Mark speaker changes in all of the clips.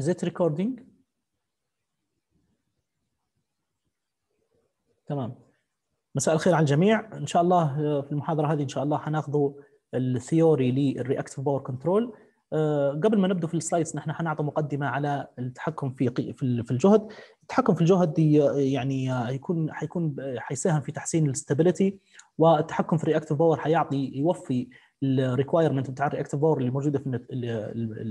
Speaker 1: Is it recording? تمام مساء الخير على الجميع ان شاء الله آه، في المحاضره هذه ان شاء الله حناخذوا الثيوري للرياكتف باور كنترول قبل ما نبدا في السلايدز نحن حنعطي مقدمه على التحكم في في الجهد التحكم في الجهد آه، يعني هيكون آه، حيكون حيساهم في تحسين الاستابيليتي والتحكم في الرياكتف باور حيعطي يوفي الريكوايرمنت بتاع الرياكت فور اللي موجوده في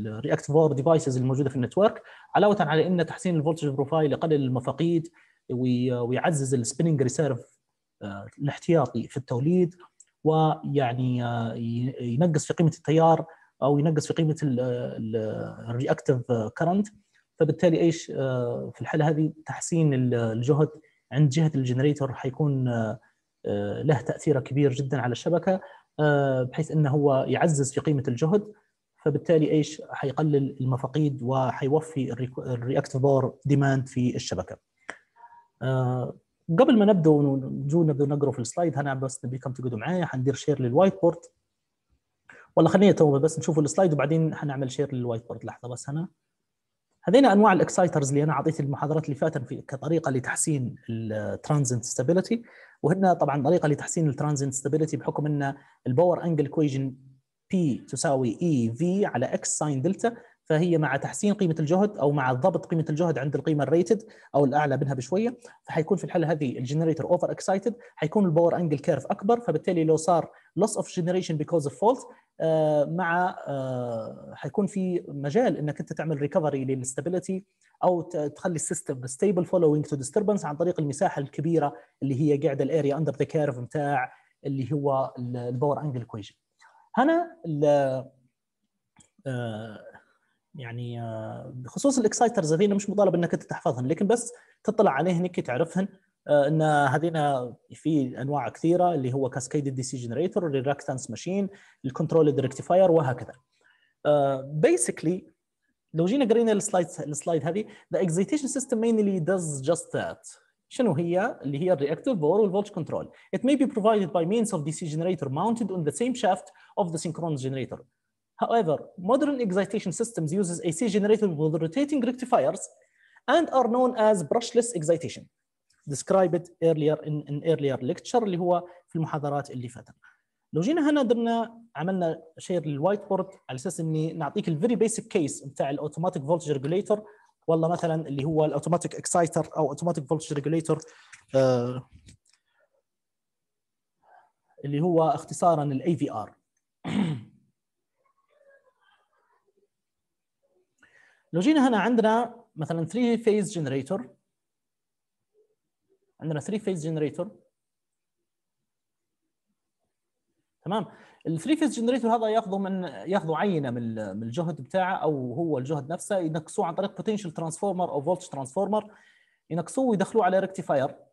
Speaker 1: الرياكت فور ديفايسز اللي موجوده في النتورك علاوه على ان تحسين الفولتج بروفايل يقلل المفاقيد ويعزز السبيننج ريسيرف آه، الاحتياطي في التوليد ويعني آه، ينقص في قيمه التيار او ينقص في قيمه الرياكتيف كرنت فبالتالي ايش آه، في الحاله هذه تحسين الجهد عند جهه الجنريتور حيكون له تاثيره كبير جدا على الشبكه آه، بحيث انه هو يعزز في قيمه الجهد فبالتالي ايش حيقلل المفاقيد وحيوفي الرياكتيف باور ديماند في الشبكه آه، قبل ما نبدا ونجو نبدا نقرا في السلايد انا بس نبيكم تقعدوا معايا حندير شير للوايت بورد ولا خلينا تو بس نشوف السلايد وبعدين حنعمل شير للوايت بورد لحظه بس هنا هذين انواع الاكسايترز اللي انا اعطيت المحاضرات اللي فاتت في كطريقه لتحسين الترانزنت ستابيليتي وهنا طبعا طريقه لتحسين الترانزنت ستابيليتي بحكم ان الباور انجل كويجن بي تساوي اي e في على اكس ساين دلتا فهي مع تحسين قيمه الجهد او مع ضبط قيمه الجهد عند القيمه الريتد او الاعلى منها بشويه فحيكون في الحاله هذه الجنريتر اوفر اكسايتد حيكون الباور انجل كيرف اكبر فبالتالي لو صار لوس اوف جنريشن بيكوز اوف فولت مع آه، حيكون في مجال انك انت تعمل ريكفري للاستابيليتي او تخلي السيستم ستيبل فولوينج تو ديستربنس عن طريق المساحه الكبيره اللي هي قاعده الاريا اندر ذا كيرف بتاع اللي هو الباور انجل كويشن هنا يعني آه، بخصوص الاكسايترز هذين مش مطالب انك انت تحفظهم لكن بس تطلع عليهن هيك تعرفهن آه، ان هذين في انواع كثيره اللي هو كاسكيد دي سي جنريتور ريلاكتنس ماشين الكنترول ريكتيفاير وهكذا بيسكلي آه، لو جينا قرينا السلايد السلايد هذه ذا اكزيتيشن سيستم مينلي داز جاست ذات شنو هي اللي هي الرياكتيف باور والفولت كنترول ات مي بي بروفايدد باي مينز اوف دي سي جنريتور ماونتد اون ذا سيم شافت اوف ذا سينكرونس جنريتور However, modern excitation systems uses AC generated with rotating rectifiers and are known as brushless excitation. Described earlier in an earlier lecture اللي هو في المحاضرات اللي فاتت. لو جينا هنا درنا عملنا شير للوايت بورد على اساس اني نعطيك الفيري بيسك كيس بتاع الاوتوماتيك فولتج ريجوليتر والله مثلا اللي هو الاوتوماتيك اكسايتر او اوتوماتيك فولتج ريجوليتر اللي هو اختصارا الاي في ار لو جينا هنا عندنا مثلا 3 فيز جنريتور عندنا 3 فيز جنريتور تمام الثري فيز جنريتور هذا ياخذه من ياخذوا عينه من من الجهد بتاعه او هو الجهد نفسه ينقصوه عن طريق بوتنشال ترانسفورمر او فولتج ترانسفورمر ينقصوه ويدخلوه على ريكتيفاير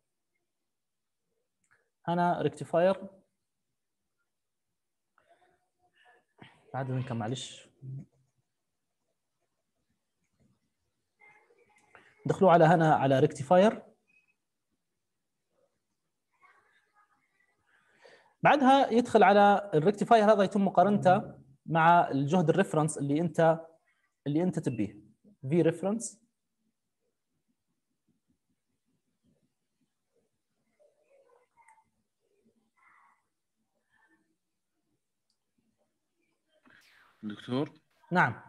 Speaker 1: هنا ريكتيفاير بعد منكم معلش دخلوا على هنا على ريكتيفاير بعدها يدخل على الريكتيفاير هذا يتم مقارنته مع الجهد الريفرنس اللي انت اللي انت تبيه في ريفرنس دكتور نعم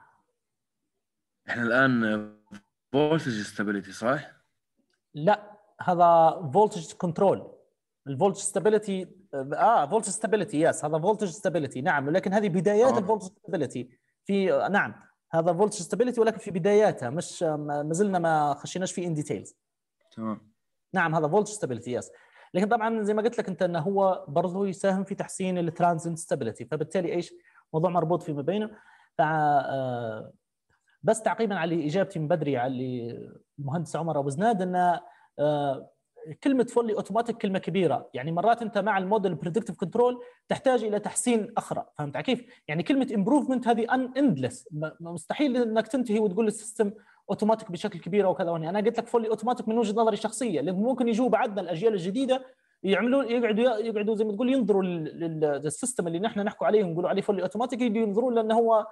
Speaker 2: احنا الان فولتج ستابيليتي صح؟
Speaker 1: لا هذا فولتج كنترول الفولتج ستابيليتي اه فولتج ستابيليتي يس هذا فولتج ستابيليتي نعم ولكن هذه بدايات آه. الفولتج ستابيليتي في نعم هذا فولتج ستابيليتي ولكن في بداياتها مش ما زلنا ما خشيناش فيه ان ديتيلز تمام نعم هذا فولتج ستابيليتي يس لكن طبعا زي ما قلت لك انت انه هو برضه يساهم في تحسين الترانزنت ستابيليتي فبالتالي ايش؟ موضوع مربوط فيما بينه بس تعقيبا على اجابتي من بدري على المهندس عمر ابو زناد ان آه، كلمه فولي اوتوماتيك كلمه كبيره يعني مرات انت مع الموديل بريدكتيف كنترول تحتاج الى تحسين اخرى فهمت كيف يعني كلمه امبروفمنت هذه ان اندلس مستحيل انك تنتهي وتقول للسيستم اوتوماتيك بشكل كبير وكذا وهنا انا قلت لك فولي اوتوماتيك من وجهه نظري الشخصيه لان ممكن يجوا بعدنا الاجيال الجديده يعملوا يقعدوا يقعدوا زي ما تقول ينظروا للسيستم اللي نحن نحكوا عليه ونقولوا عليه فولي اوتوماتيك ينظروا لانه هو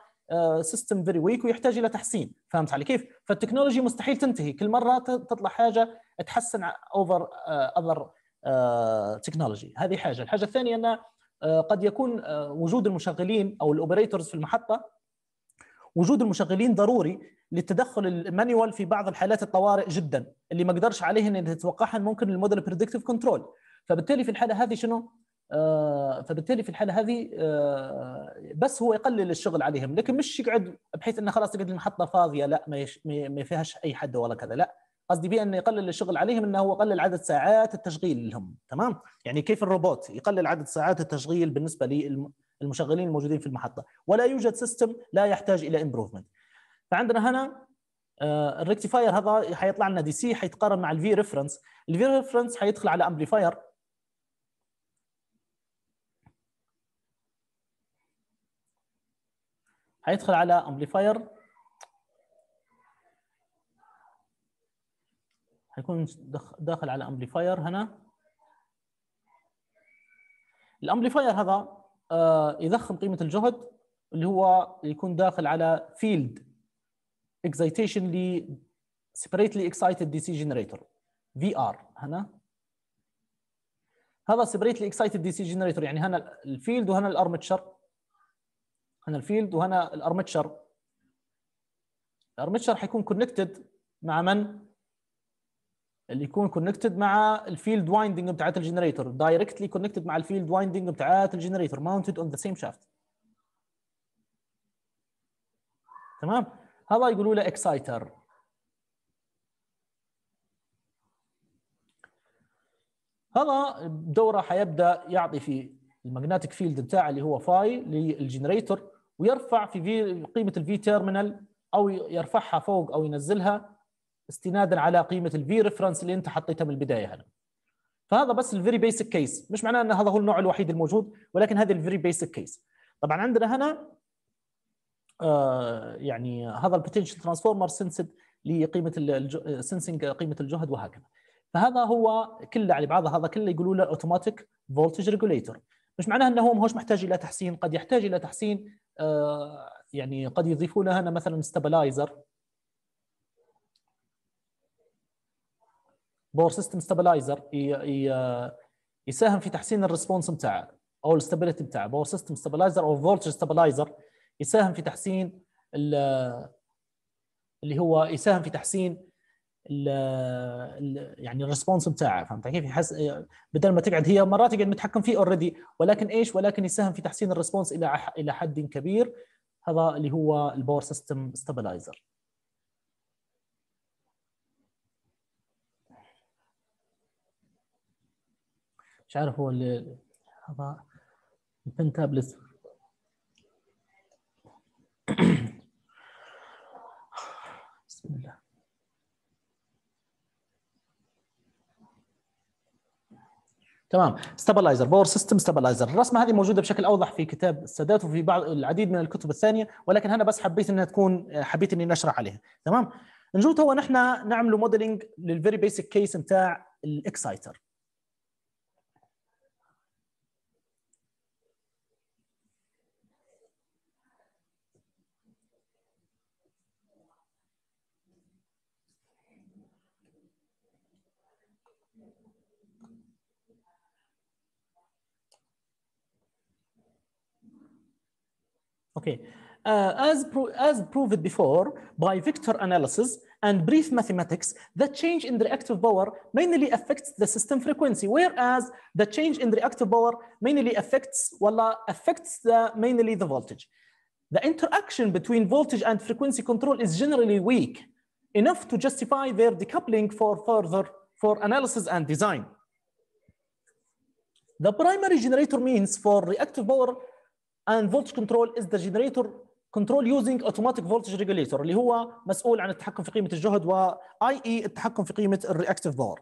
Speaker 1: سيستم فيري ويك ويحتاج الى تحسين فهمت علي كيف فالتكنولوجي مستحيل تنتهي كل مره تطلع حاجه تحسن اوفر اذر تكنولوجي هذه حاجه الحاجه الثانيه ان آه، قد يكون آه، وجود المشغلين او الاوبريتورز في المحطه وجود المشغلين ضروري للتدخل المانيوال في بعض الحالات الطوارئ جدا اللي ما قدرش عليه ان يتوقعها ممكن الموديل بريدكتيف كنترول فبالتالي في الحاله هذه شنو آه، فبالتالي في الحاله هذه آه، بس هو يقلل الشغل عليهم لكن مش يقعد بحيث انه خلاص يقعد المحطه فاضيه لا ما فيهاش اي حد ولا كذا لا قصدي بيه انه يقلل الشغل عليهم انه هو يقلل عدد ساعات التشغيل لهم تمام يعني كيف الروبوت يقلل عدد ساعات التشغيل بالنسبه للمشغلين الموجودين في المحطه ولا يوجد سيستم لا يحتاج الى امبروفمنت فعندنا هنا آه، الريكتيفاير هذا حيطلع لنا دي سي حيتقارن مع الفي ريفرنس الفي ريفرنس حيدخل على امبليفاير هيدخل على امبليفاير هيكون داخل على امبليفاير هنا الامبليفاير هذا آه، يضخم قيمه الجهد اللي هو يكون داخل على فيلد اكسايتيشن ل separately excited DC generator VR هنا هذا separately excited DC generator يعني هنا الفيلد وهنا الارمتشر هنا الفيلد وهنا الارمتشر الارمتشر حيكون كونكتد مع من اللي يكون كونكتد مع الفيلد وايندنج بتاعت الجنريتور دايركتلي كونكتد مع الفيلد وايندنج بتاعت الجنريتور ماونتد اون ذا سيم شافت تمام هذا يقولوا له اكسايتر هذا دوره حيبدا يعطي في المagnetic فيلد بتاعه اللي هو فاي للجنريتور ويرفع في في قيمه الفي تيرمينال او يرفعها فوق او ينزلها استنادا على قيمه الفي ريفرنس اللي انت حطيتها من البدايه هنا فهذا بس الفيري بيسك كيس مش معناه ان هذا هو النوع الوحيد الموجود ولكن هذا الفيري بيسك كيس طبعا عندنا هنا آه يعني هذا البوتنشال ترانسفورمر سنسد لقيمه سنسنج قيمه الجهد وهكذا فهذا هو كله على بعضه هذا كله يقولوا له اوتوماتيك فولتج ريجوليتر مش معناه انه هو ماهوش محتاج الى تحسين قد يحتاج الى تحسين آه، يعني قد يضيفون هنا مثلا ستابلايزر باور سيستم ستابلايزر يساهم في تحسين الريسبونس بتاع او الاستابيليتي بتاع باور سيستم ستابلايزر او فولتج ستابلايزر يساهم في تحسين اللي هو يساهم في تحسين ال ال يعني الريسبونس بتاعه فهمت كيف يحس بدل ما تقعد هي مرات تقعد متحكم فيه اوريدي ولكن ايش ولكن يساهم في تحسين الريسبونس الى الى حد كبير هذا اللي هو الباور سيستم ستابلايزر مش عارف هو اللي هذا البن تابلت بسم الله تمام ستابلايزر باور سيستم ستابلايزر الرسمه هذه موجوده بشكل اوضح في كتاب السادات وفي بعض العديد من الكتب الثانيه ولكن انا بس حبيت انها تكون حبيت اني نشرح عليها تمام نجوت هو نحن نعملوا موديلنج للفيري بيسك كيس نتاع الاكسايتر Okay. Uh, as, pro as proved before by vector analysis and brief mathematics, the change in reactive power mainly affects the system frequency, whereas the change in reactive power mainly affects, well, affects the, mainly the voltage. The interaction between voltage and frequency control is generally weak, enough to justify their decoupling for further for analysis and design. The primary generator means for reactive power and voltage control is the generator control using automatic voltage regulator اللي هو مسؤول عن التحكم في قيمه الجهد و IE التحكم في قيمه الرياكتيف power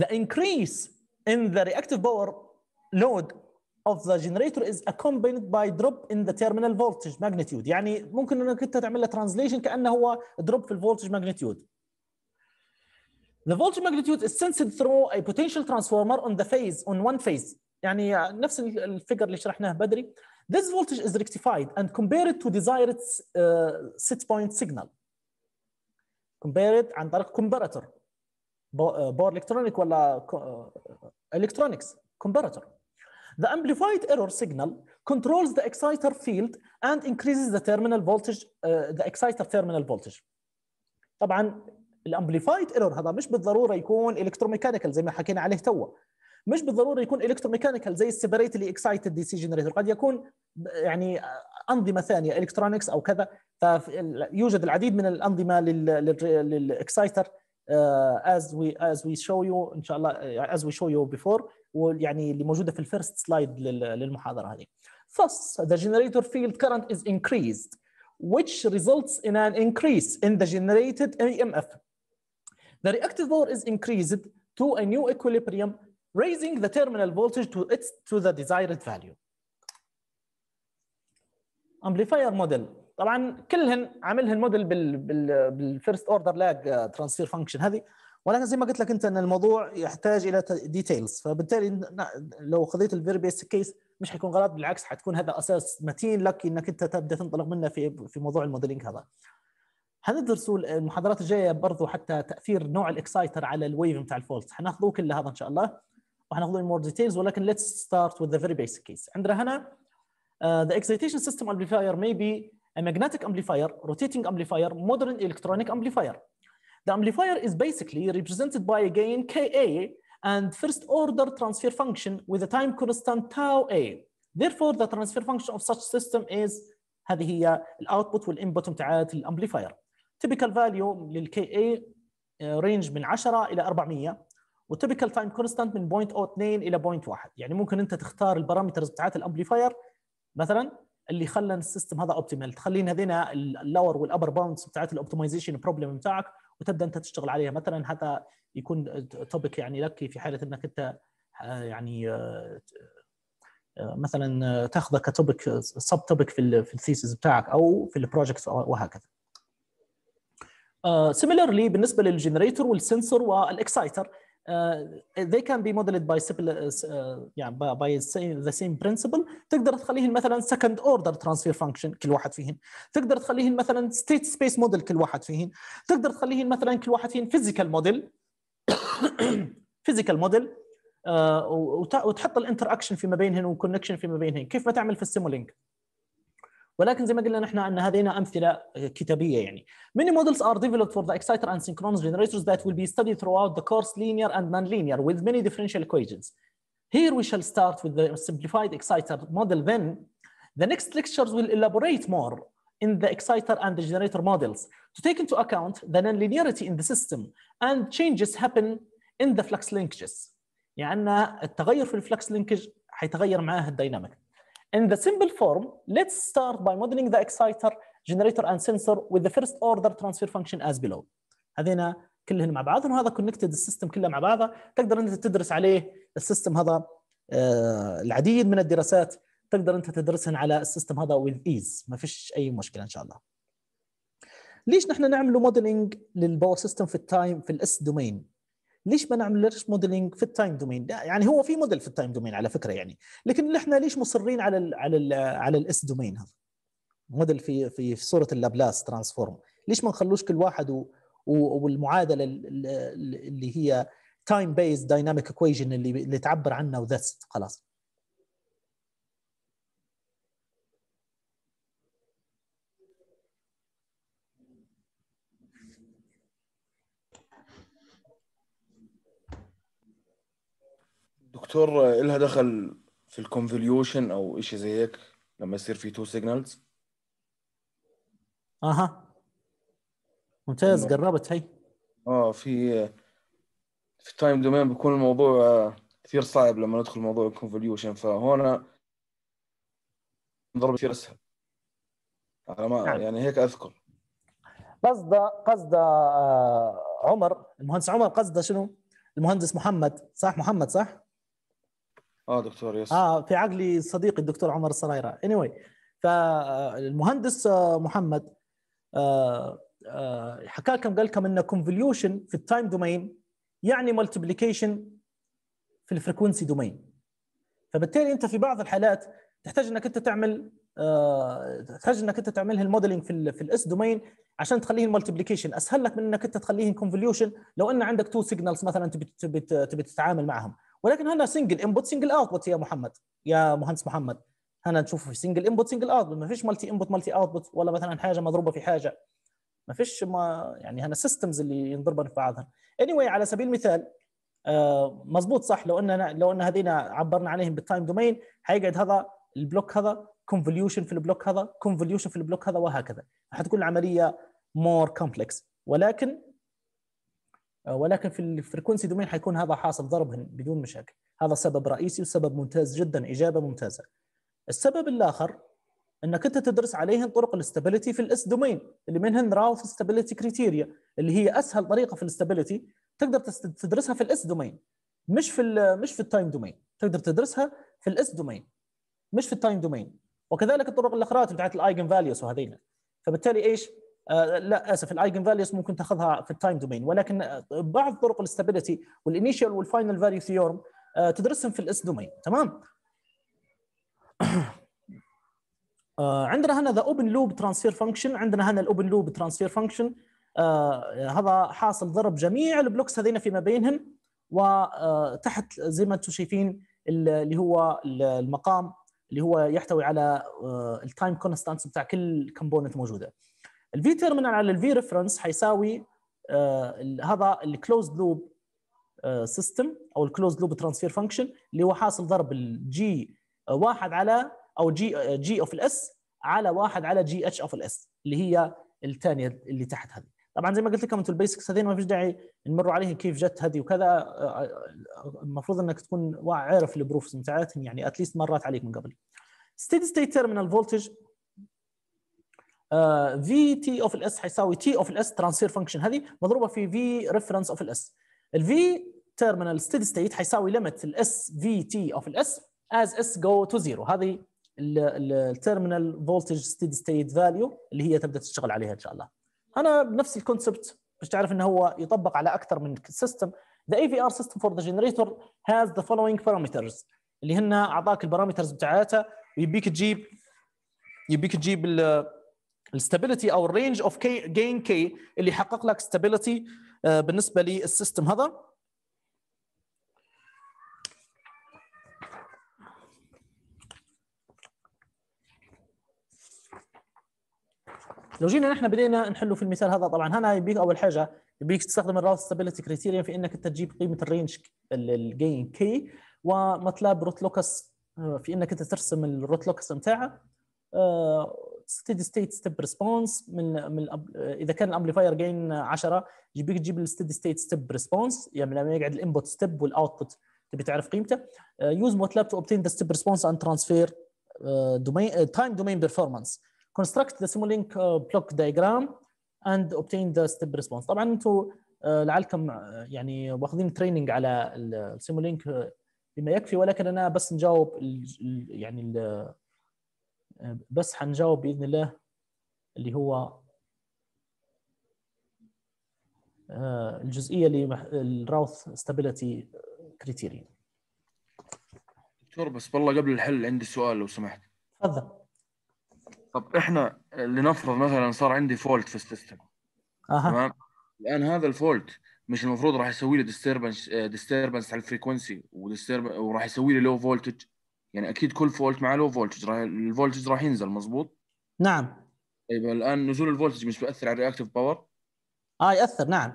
Speaker 1: The increase in the reactive power load of the generator is accompanied by drop in the terminal voltage magnitude يعني ممكن انك انت تعمل له translation كانه هو drop في الفولتج magnitude. The voltage magnitude is sensed through a potential transformer on the phase on one phase. يعني نفس الفكر اللي شرحناه بدري. This voltage is rectified and compared to desired uh, set point signal. Compared عن طريق comparator. باور electronic ولا electronics comparator. The amplified error signal controls the exciter field and increases the terminal voltage uh, the exciter terminal voltage. طبعا الامبليفايد ايرور هذا مش بالضروره يكون الكتروميكانيكال زي ما حكينا عليه توا مش بالضروره يكون الكتروميكانيكال زي السيبريتلي اكسايتد دي سي جنريتور قد يكون يعني انظمه ثانيه الكترونكس او كذا فيوجد العديد من الانظمه للاكسايتر از وي از وي شو يو ان شاء الله از وي شو يو بيفور ويعني اللي موجوده في الفيرست سلايد للمحاضره هذه Thus, the generator field current is increased, which results in an increase in the generated EMF. The reactive power is increased to a new equilibrium, raising the terminal voltage to, its, to the desired value. Amplifier model طبعا كلهن عاملهن موديل بال بال بالفيرست اوردر لاج ترانسفير فانكشن هذه ولكن زي ما قلت لك انت ان الموضوع يحتاج الى ديتيلز فبالتالي لو خذيت الفيري بيسك كيس مش حيكون غلط بالعكس حتكون هذا اساس متين لك انك انت تبدا تنطلق منه في في موضوع الموديلينج هذا. حندرسوا المحاضرات الجايه برضو حتى تاثير نوع الاكسايتر على الويف بتاع الفولت حناخذه كل هذا ان شاء الله وحناخذه مور ديتيلز ولكن ليتس ستارت وذ ذا فيري بيسك كيس عندنا هنا uh, the excitation system amplifier may be a magnetic amplifier rotating amplifier modern electronic amplifier the amplifier is basically represented by a gain ka and first order transfer function with a time constant tau a therefore the transfer function of such system is هذه هي الاوتبوت والانبوت بتاعت الامبليفاير تيبيكال فاليو للكي اي رينج من 10 الى 400 وتيبيكال تايم كونستانت من 0.02 الى 0.1 يعني ممكن انت تختار البارامترز بتاعت الامبليفاير مثلا اللي خلى السيستم هذا اوبتيمال تخلين هذين اللور والابر باوندز بتاعت الاوبتمايزيشن بروبلم بتاعك وتبدا انت تشتغل عليها مثلا حتى يكون توبيك يعني لك في حاله انك انت آه، يعني آه، آه، مثلا تاخذه كتوبيك سب توبيك في الثيسز بتاعك او في البروجكت وهكذا سيميلرلي آه، بالنسبه للجنريتور والسنسور والاكسايتر they can be modeled by yeah, آه، آه، يعني by the same principle تقدر تخليهن مثلا second order transfer function كل واحد فيهن تقدر تخليهن مثلا state space model كل واحد فيهن تقدر تخليهن مثلا كل واحد فيهن physical model physical model وتحط الانتر اكشن فيما بينهن والكونكشن فيما بينهن كيف ما تعمل في السيمولينك ولكن زي ما قلنا نحن ان هذه امثله كتابيه يعني many models are developed for the exciter and synchronous generators that will be studied throughout the course linear and non-linear with many differential equations here we shall start with the simplified exciter model then the next lectures will elaborate more in the exciter and the generator models to take into account the non-linearity in the system and changes happen in the flux linkages يعني التغير في الفلكس لينكج حيتغير معاه الديناميك In the simple form, let's start by modeling the exciter, generator and sensor with the first order transfer function as below. هذين كلهن مع بعضهم وهذا كونكتد السيستم كله مع بعضه تقدر انت تدرس عليه السيستم هذا آه، العديد من الدراسات تقدر انت تدرسهن على السيستم هذا with ease ما فيش اي مشكله ان شاء الله. ليش نحن نعمل modeling للباور سيستم في التايم في الاس دومين ليش ما نعملش موديلنج في التايم دومين يعني هو في موديل في التايم دومين على فكره يعني لكن احنا ليش مصرين على الـ على الـ على الاس دومين هذا موديل في في صوره اللابلاس ترانسفورم ليش ما نخلوش كل واحد والمعادله اللي هي تايم بيز دايناميك ايكويشن اللي اللي تعبر عنها وذس خلاص
Speaker 2: دكتور إيه إلها دخل في الكونفوليوشن او إشي زي هيك لما يصير في تو سيجنالز
Speaker 1: اها ممتاز قربت هي
Speaker 2: اه في في التايم دومين بيكون الموضوع آه، كثير صعب لما ندخل موضوع الكونفوليوشن فهون ضرب كثير اسهل على ما نعم. يعني هيك اذكر
Speaker 1: قصد قصد آه، عمر المهندس عمر قصده شنو؟ المهندس محمد صح محمد صح؟
Speaker 2: اه دكتور يس اه
Speaker 1: في عقلي صديقي الدكتور عمر السرايره anyway فالمهندس آه، محمد آه، آه، حكى لكم قال لكم ان كونفوليوشن في التايم دومين يعني ملتبليكيشن في الفريكونسي دومين فبالتالي انت في بعض الحالات تحتاج انك انت تعمل تحتاج انك انت تعملها الموديلنج في في الاس دومين عشان تخليه المالتيبليكيشن اسهل لك من انك انت تخليه كونفوليوشن لو ان عندك تو سيجنالز مثلا تبي تبي تتعامل معهم ولكن هنا سنجل انبوت سنجل اوتبوت يا محمد يا مهندس محمد هنا نشوف في سنجل انبوت سنجل اوتبوت ما فيش مالتي انبوت مالتي اوتبوت ولا مثلا حاجه مضروبه في حاجه ما فيش ما يعني هنا سيستمز اللي ينضربن في بعضها اني anyway, على سبيل المثال آه صح لو ان لو ان هذين عبرنا عليهم بالتايم دومين حيقعد هذا البلوك هذا كونفوليوشن في البلوك هذا كونفوليوشن في البلوك هذا وهكذا حتكون العمليه مور كومبلكس ولكن ولكن في الفريكونسي دومين حيكون هذا حاصل ضربهن بدون مشاكل هذا سبب رئيسي وسبب ممتاز جدا اجابه ممتازه السبب الاخر انك انت تدرس عليهن طرق الاستابيليتي في الاس دومين اللي منهن راوث استابيليتي كريتيريا اللي هي اسهل طريقه في الاستابيليتي تقدر تدرسها في الاس دومين مش في مش في التايم دومين تقدر تدرسها في الاس دومين مش في التايم دومين وكذلك الطرق الاخرى بتاعت الايجن فاليوز وهذينا فبالتالي ايش؟ آه، لا اسف الايجن فاليوز ممكن تاخذها في التايم دومين ولكن آه، بعض طرق الاستابيليتي والانيشال والفاينل فاليو ثيورم تدرسهم في الاس دومين تمام آه، عندنا هنا ذا اوبن لوب ترانسفير فانكشن عندنا هنا الاوبن لوب ترانسفير فانكشن هذا حاصل ضرب جميع البلوكس هذين فيما بينهم وتحت زي ما انتم شايفين اللي هو المقام اللي هو يحتوي على التايم كونستانس بتاع كل كومبوننت موجوده الفي تيرمينال على الفي ريفرنس حيساوي آه، هذا الكلوزد لوب سيستم او الكلوزد لوب ترانسفير فانكشن اللي هو حاصل ضرب الجي آه، واحد على او جي جي اوف الاس على واحد على جي اتش اوف الاس اللي هي الثانيه اللي تحت هذه طبعا زي ما قلت لكم انتم البيسكس هذين ما فيش داعي نمر عليها كيف جت هذه وكذا آه، المفروض انك تكون عارف البروفز متاعتهم يعني اتليست مرات عليك من قبل ستيدي ستيت تيرمينال فولتج في تي اوف الاس حيساوي تي اوف الاس ترانسير فانكشن هذه مضروبه في في ريفرنس اوف الاس الفي تيرمينال ستيدي ستيت حيساوي ليمت الاس في تي اوف الاس از اس جو تو زيرو هذه التيرمينال فولتج ستيدي ستيت فاليو اللي هي تبدا تشتغل عليها ان شاء الله انا بنفس الكونسبت مش تعرف انه هو يطبق على اكثر من سيستم The AVR system for the generator has the following parameters اللي هن اعطاك البارامترز بتاعتها ويبيك تجيب يبيك تجيب ال الاستابيليتي او الرينج اوف كي جين كي اللي يحقق لك استابيليتي آه، بالنسبه للسيستم هذا لو جينا نحن بدينا نحله في المثال هذا طبعا هنا يبيك اول حاجه يبيك تستخدم الراوت ستابيليتي كريتيريا في انك انت تجيب قيمه الرينج الجين كي ومطلب روت لوكس آه، في انك انت ترسم الروت لوكس نتاعها ستيدي ستيت ستيب ريسبونس من من اذا كان الامبليفاير جاين 10 يبيك تجيب الستيدي ستيت ستيب ريسبونس يعني لما يقعد الانبوت ستيب والاوتبوت تبي تعرف قيمته يوز لاب تو اوبتين ذا ستيب ريسبونس اند ترانسفير دومين time domain performance construct the simulink آه، block diagram and obtain the step response طبعا انتم آه، لعلكم آه، يعني واخذين تريننج على السيمولينك بما يكفي ولكن انا بس نجاوب يعني بس حنجاوب باذن الله اللي هو آه، الجزئيه اللي الراوث ستابيليتي كريتيريا
Speaker 2: دكتور بس والله قبل الحل عندي سؤال لو سمحت تفضل طب احنا لنفرض مثلا صار عندي فولت في السيستم اها تمام الان هذا الفولت مش المفروض راح يسوي لي ديستربنس ديستربنس آه، على الفريكونسي وراح يسوي لي لو فولتج يعني اكيد كل فولت معاه لو فولتج راح الفولتج راح ينزل مزبوط نعم طيب الان نزول الفولتج مش بياثر على الرياكتيف باور؟ اه ياثر نعم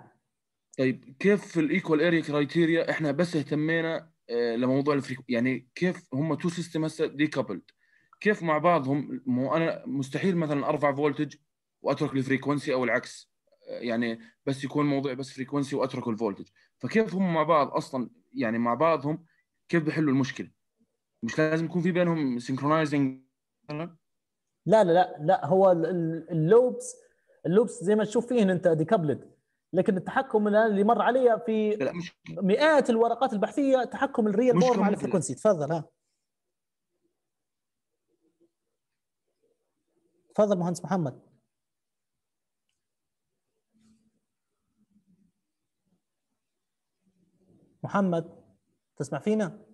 Speaker 2: طيب كيف في الايكوال اريا كرايتيريا احنا بس اهتمينا آه، لموضوع الفريكو يعني كيف هم تو سيستم هسه ديكابلد كيف مع بعضهم مو انا مستحيل مثلا ارفع فولتج واترك الفريكونسي او العكس آه، يعني بس يكون موضوع بس فريكونسي واترك الفولتج فكيف هم مع بعض اصلا يعني مع بعضهم كيف بيحلوا المشكله
Speaker 1: مش لازم يكون في بينهم سينكرونايزنج لا لا لا لا هو اللوبس اللوبس زي ما تشوف فيهن انت ديكابلد لكن التحكم اللي مر علي في لا مش مئات الورقات البحثيه تحكم الريال بور مع الفريكونسي تفضل ها تفضل مهندس محمد محمد تسمع فينا؟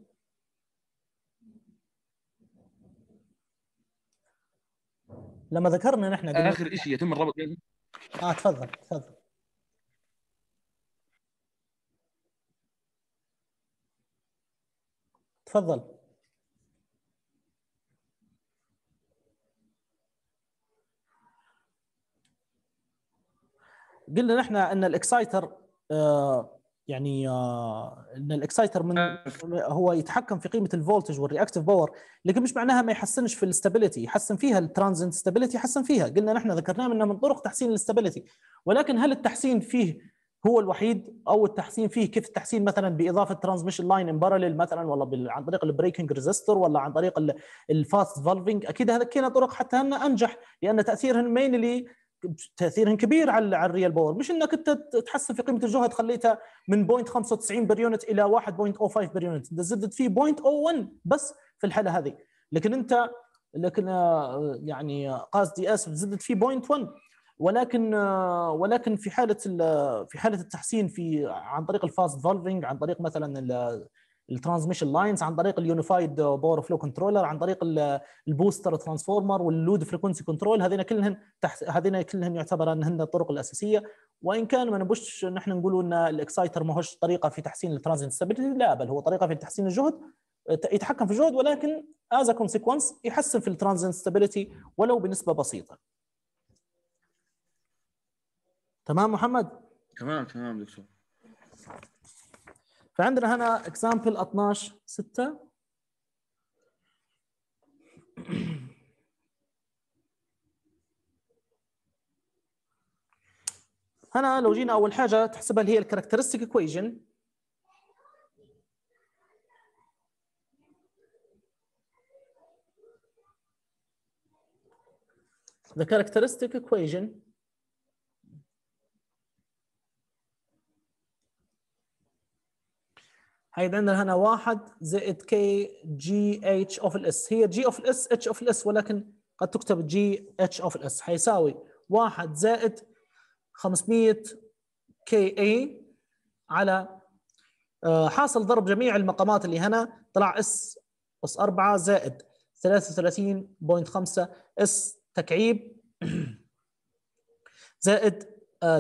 Speaker 1: لما ذكرنا نحن اخر شيء يتم الربط بينهم اه تفضل تفضل تفضل قلنا نحن ان الاكسايتر آه يعني آه، ان الاكسايتر من هو يتحكم في قيمه الفولتج والرياكتيف باور لكن مش معناها ما يحسنش في الاستابيليتي يحسن فيها الترانزنت ستابيليتي يحسن فيها قلنا نحن ذكرناه منها من طرق تحسين الاستابيليتي ولكن هل التحسين فيه هو الوحيد او التحسين فيه كيف التحسين مثلا باضافه ترانزميشن لاين ان بارلل مثلا ولا عن طريق البريكنج ريزيستور ولا عن طريق الفاست فالفنج اكيد هذا كاين طرق حتى انه انجح لان تاثيرهم مينلي تاثير كبير على على الريال باور مش انك انت تحسن في قيمه الجهد خليتها من 0.95 بريونت الى 1.05 بريونت انت زدت فيه 0.01 بس في الحاله هذه لكن انت لكن آه، يعني آه، قصدي اسف زدت فيه 0.1 ولكن آه، ولكن في حاله في حاله التحسين في عن طريق الفاست فولفنج عن طريق مثلا الترانزميشن لاينز عن طريق اليونيفايد باور فلو كنترولر عن طريق البوستر ترانسفورمر واللود فريكونسي كنترول هذين كلهن تحت هذين كلهن يعتبر انهن الطرق الاساسيه وان كان ما نبوش نحن نقول ان الاكسايتر ما هوش طريقه في تحسين الترانزيت ستابيليتي لا بل هو طريقه في تحسين الجهد يتحكم في الجهد ولكن از كونسيكونس يحسن في الترانزيت ستابيليتي ولو بنسبه بسيطه تمام محمد
Speaker 2: تمام تمام دكتور
Speaker 1: فعندنا هنا اكزامبل 12 6 هنا لو جينا اول حاجه تحسبها اللي هي الكاركترستيك ايكويشن the characteristic equation هيدا عندنا هنا 1 زائد كي جي اتش اوف الاس هي جي اوف الاس اتش اوف الاس ولكن قد تكتب جي اتش اوف الاس حيساوي 1 زائد 500 كي اي على آه، حاصل ضرب جميع المقامات اللي هنا طلع اس اس 4 زائد 33.5 اس تكعيب زائد 307.5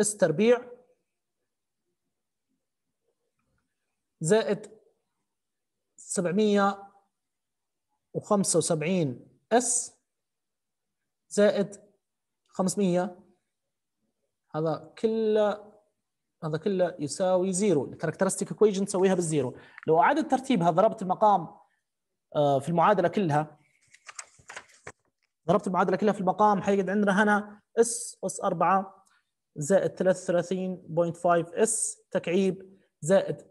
Speaker 1: اس تربيع زائد 775 اس زائد 500 هذا كله هذا كله يساوي زيرو الكاركترستيك ايكويجن تسويها بالزيرو لو اعادت ترتيبها ضربت المقام آه، في المعادله كلها ضربت المعادله كلها في المقام حيقعد عندنا هنا اس اس 4 زائد 33.5 اس تكعيب زائد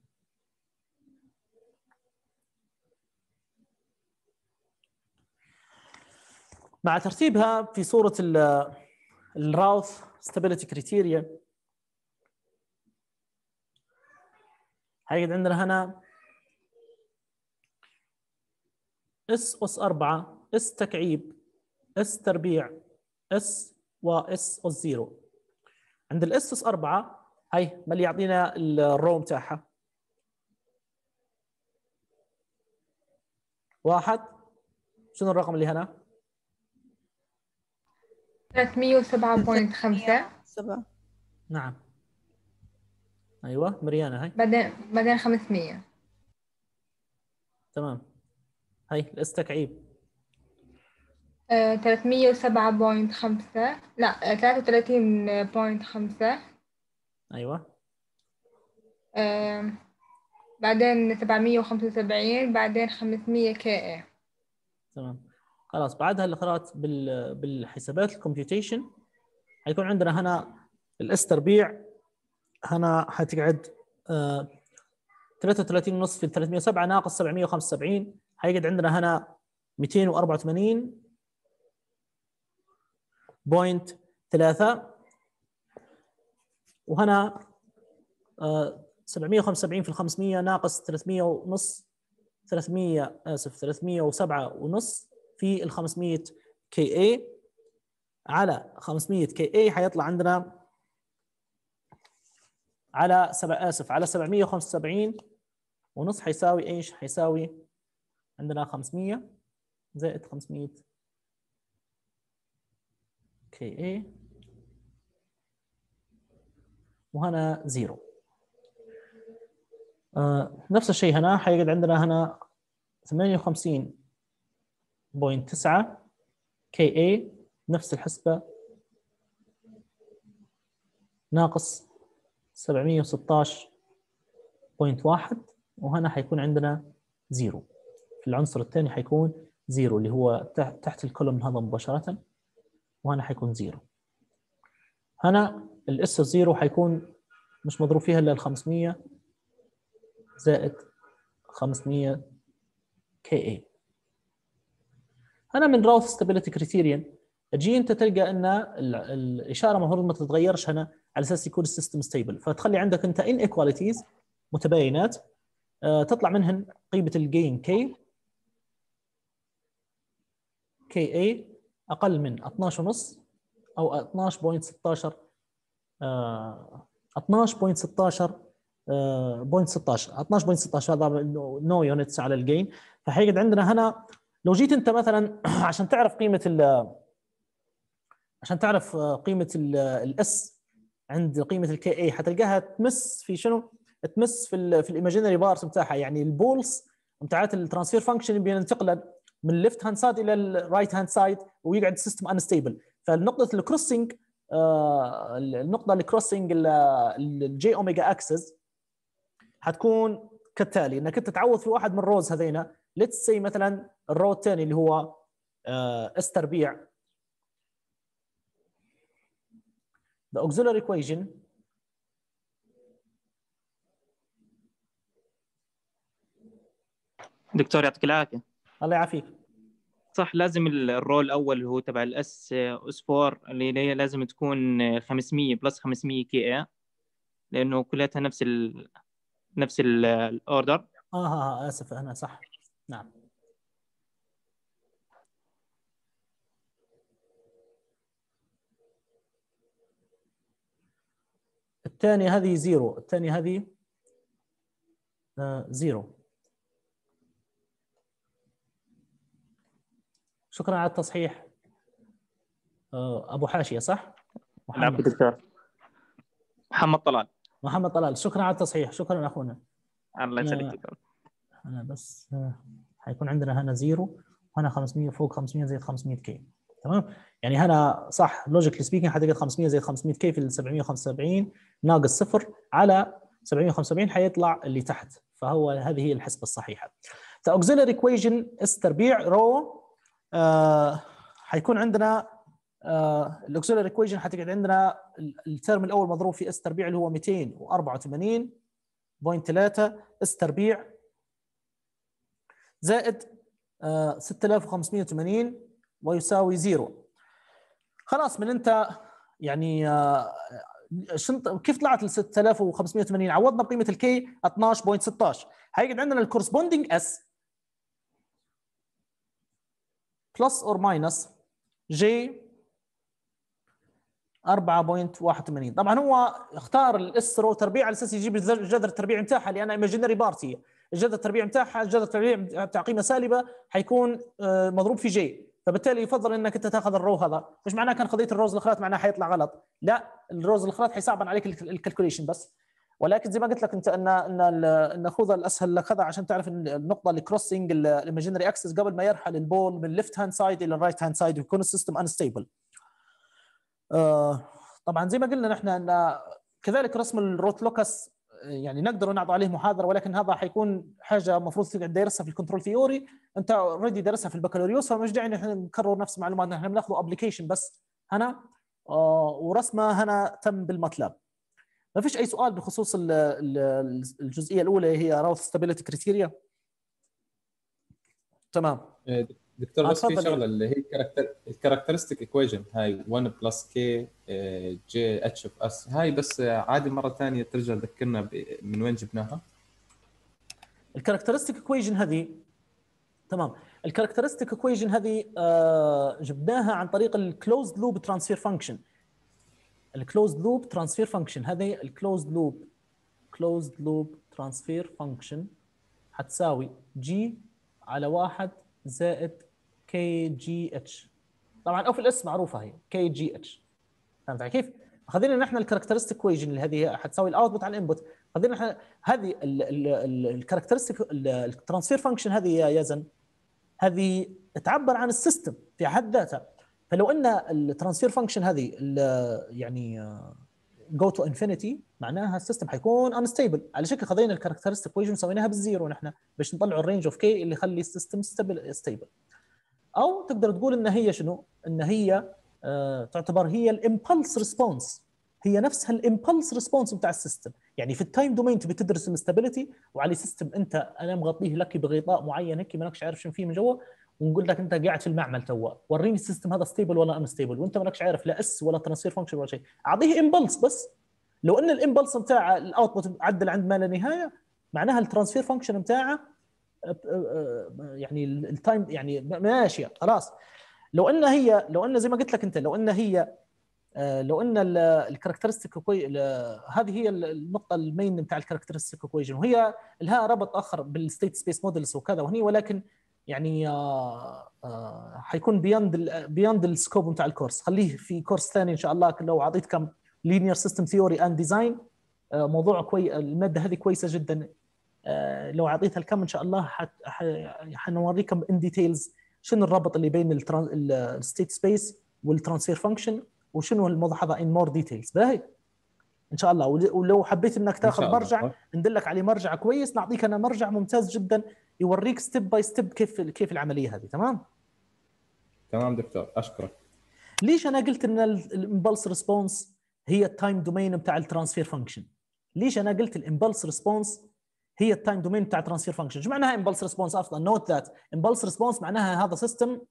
Speaker 1: مع ترتيبها في صورة الراوث ستابيليتي كريتيريا هيقعد عندنا هنا اس اس 4 اس تكعيب اس تربيع اس واس اس 0 عند الاس اس 4 هي ما اللي يعطينا الرو تاعها واحد شنو الرقم اللي هنا؟
Speaker 2: 307.5
Speaker 1: نعم ايوه مريانه هاي بعدين بعدين 500 تمام هاي الاستكعيب
Speaker 2: 307.5 آه، لا 33.5 آه، ايوه آه، بعدين 775 بعدين 500 كي إيه.
Speaker 1: تمام خلاص بعدها اللي قرات بالحسابات الكمبيوتيشن حيكون عندنا هنا الاس تربيع هنا حتقعد 33 آه، ونص في 307 ناقص 775 حيقعد عندنا هنا 284 بوينت 3 وهنا 775 آه، في 500 ناقص 300 ونص 300 اسف 307 ونص في ال 500 كي اي على 500 كي اي حيطلع عندنا على سبع اسف على 775 ونص حيساوي ايش؟ حيساوي عندنا 500 زائد 500 كي اي وهنا زيرو آه نفس الشيء هنا حيقعد عندنا هنا 58 0.9 Ka نفس الحسبة ناقص 716.1 وهنا حيكون عندنا 0 في العنصر الثاني حيكون 0 اللي هو تحت الكولوم هذا مباشرة وهنا حيكون 0 هنا الاس 0 حيكون مش مضروب فيها الا ال 500 زائد 500 كي اي انا من روث ستابيليتي كريتيريان تجي انت تلقى ان الاشاره المفروض ما تتغيرش هنا على اساس يكون السيستم ستيبل فتخلي عندك انت ان ايكواليتيز متباينات آه، تطلع منهن قيمه الجين كي كي اي اقل من 12 ونص او 12.16 12.16 16 12.16 هذا نو يونتس على الجين فحيقعد عندنا هنا لو جيت انت مثلا عشان تعرف قيمه ال عشان تعرف آه، قيمه الاس عند قيمه الكي اي حتلقاها تمس في شنو؟ تمس في الـ في الايماجينري بارس بتاعها يعني البولس بتاعت الترانسفير فانكشن بينتقل من الليفت هاند سايد الى الرايت هاند سايد ويقعد السيستم انستيبل فالنقطه الكروسنج آه، النقطه الكروسنج الجي اوميجا اكسس حتكون كالتالي انك انت تعوض في واحد من الروز هذينا ليتس سي مثلا الرو الثاني اللي هو آه، اس تربيع the auxiliary equation دكتور يعطيك العافيه الله يعافيك صح لازم الرول الاول اللي هو تبع الاس اس 4 اللي هي لازم تكون 500 بلس 500 كي اي لانه كلياتها نفس الـ نفس الاوردر آه،, آه،, آه اسف انا صح نعم الثاني هذه زيرو الثاني هذه آه، زيرو شكرا على التصحيح آه، ابو حاشيه صح؟ محمد محمد طلال محمد طلال شكرا على التصحيح شكرا اخونا الله يسلمك آه، دكتور انا بس حيكون عندنا هنا زيرو وهنا 500 فوق 500 زائد 500 كي تمام يعني هنا صح لوجيكلي سبيكينج حتلقى 500 زائد 500 كيف ال 775 ناقص صفر على 775 حيطلع اللي تحت فهو هذه هي الحسبه الصحيحه. The auxiliary equation اس تربيع رو آه، حيكون عندنا الاوكسيلري ايكويشن حتقعد عندنا الترم الاول مضروب في اس تربيع اللي هو 284.3 اس تربيع زائد 6580 آه، ويساوي 0 خلاص من انت يعني آه، شنط كيف طلعت ال 6580 عوضنا بقيمه الكي 12.16 هيقعد عندنا الكورسبوندينج اس بلس اور ماينس جي 4.81 طبعا هو اختار الاس رو تربيع على اساس يجيب الجذر التربيعي بتاعها لانها ايماجينري بارتي الجذر التربيعي بتاعها الجذر التربيعي بتاع قيمه سالبه حيكون آه، مضروب في جي فبالتالي يفضل انك انت تاخذ الرو هذا مش معناه كان خذيت الروز الخلاط معناه حيطلع غلط لا الروز الخلاط حيصعبن عليك الكالكوليشن بس ولكن زي ما قلت لك انت ان ان خذ الاسهل لك هذا عشان تعرف النقطه اللي كروسنج الايماجينري اكسس قبل ما يرحل البول من الليفت هاند سايد الى الرايت هاند سايد ويكون السيستم انستيبل. آه، طبعا زي ما قلنا نحن ان كذلك رسم الروت لوكس يعني نقدر نعرض عليه محاضره ولكن هذا حيكون حاجه المفروض تقعد دارسها في الكنترول ثيوري انت اوريدي دارسها في البكالوريوس فمش داعي نحن نكرر نفس المعلومات احنا بناخذ ابلكيشن بس هنا آه، ورسمه هنا تم بالماتلاب ما فيش اي سؤال بخصوص الجزئيه الاولى هي راوث ستابيليتي كريتيريا تمام دكتور بس في آه، شغله اللي هي كاركتر الكاركترستيك ايكويجن هاي 1 بلس كي جي اتش اوف اس هاي بس عادي مره ثانيه ترجع تذكرنا من وين جبناها الكاركترستيك ايكويجن هذه تمام الكاركترستيك ايكويجن هذه آه، جبناها عن طريق الكلوزد لوب ترانسفير فانكشن الكلوزد لوب ترانسفير فانكشن هذه الكلوزد لوب كلوزد لوب ترانسفير فانكشن حتساوي جي على واحد زائد كي جي اتش طبعا او في معروفه هي كي جي اتش فهمت علي كيف؟ خذينا نحن الكاركترستيك كويجن اللي هذه حتساوي الاوتبوت على الانبوت خذينا نحن هذه الكاركترستيك الترانسفير فانكشن هذه يا يزن هذه تعبر عن السيستم في حد ذاتها فلو ان الترانسفير فانكشن هذه يعني جو تو انفينيتي معناها السيستم حيكون انستيبل على شكل خذينا الكاركترستيك كويجن وسويناها بالزيرو نحن باش نطلعوا الرينج اوف كي اللي يخلي السيستم ستيبل او تقدر تقول ان هي شنو ان هي آه، تعتبر هي الامبلس ريسبونس هي نفسها الامبلس ريسبونس بتاع السيستم يعني في التايم دومين تبي تدرس الاستابيليتي وعلى سيستم انت انا مغطيه لك بغطاء معين هيك مالكش عارف شنو فيه من جوا ونقول لك انت قاعد في المعمل توا وريني السيستم هذا ستيبل ولا ان ستيبل وانت مالكش عارف لا اس ولا ترانسفير فانكشن ولا شيء اعطيه امبلس بس لو ان الامبلس بتاع الاوتبوت عدل عند ما لا نهايه معناها الترانسفير فانكشن بتاعه آه، آه، يعني التايم يعني ماشيه خلاص لو ان هي لو ان زي ما قلت لك انت لو ان هي آه، لو ان الكاركترستيك هذه هي النقطه المين بتاع الكاركترستيك ايكويشن وهي لها ربط اخر بالستيت سبيس مودلز وكذا وهني ولكن يعني آه، آه، حيكون بياند بياند السكوب بتاع الكورس خليه في كورس ثاني ان شاء الله لو اعطيتكم لينير سيستم ثيوري اند ديزاين موضوع كوي الماده هذه كويسه جدا لو اعطيتها الكم ان شاء الله حنوريكم ان ديتيلز شنو الرابط اللي بين الستيت سبيس والترانسفير فانكشن وشنو الملاحظه ان مور ديتيلز باهي ان شاء الله ولو حبيت انك تاخذ إن مرجع ندلك عليه مرجع كويس نعطيك انا مرجع ممتاز جدا يوريك ستيب باي ستيب كيف كيف العمليه هذه تمام
Speaker 2: تمام دكتور اشكرك
Speaker 1: ليش انا قلت ان الامبلس ريسبونس هي التايم دومين بتاع الترانسفير فانكشن ليش انا قلت الامبلس ريسبونس هي التايم دومين بتاع ترانسفير فانكشن شو معناها امبلس ريسبونس افضل نوت ذات امبلس ريسبونس معناها هذا سيستم